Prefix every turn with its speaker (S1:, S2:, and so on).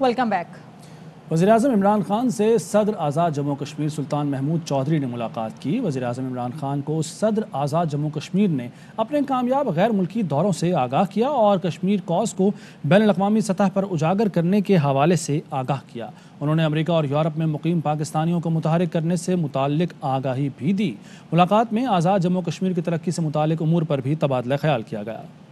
S1: welcome back
S2: वजी अजम इमरान खान से सदर आज़ाद जम्मू कश्मीर सुल्तान महमूद चौधरी ने मुलाकात की वजी अजम इमरान खान को सदर आज़ाद जम्मू कश्मीर ने अपने कामयाब गैर मुल्की दौरों से आगाह किया और कश्मीर कॉज को बैन अवी सतह पर उजागर करने के हवाले से आगाह किया उन्होंने अमरीका और यूरोप में मुकीम पाकिस्तानियों को मुतहरक करने से मुतल आगाही भी दी मुलाकात में आज़ाद जम्मू कश्मीर की तरक्की से मुतल अमूर पर भी तबादला ख्याल किया गया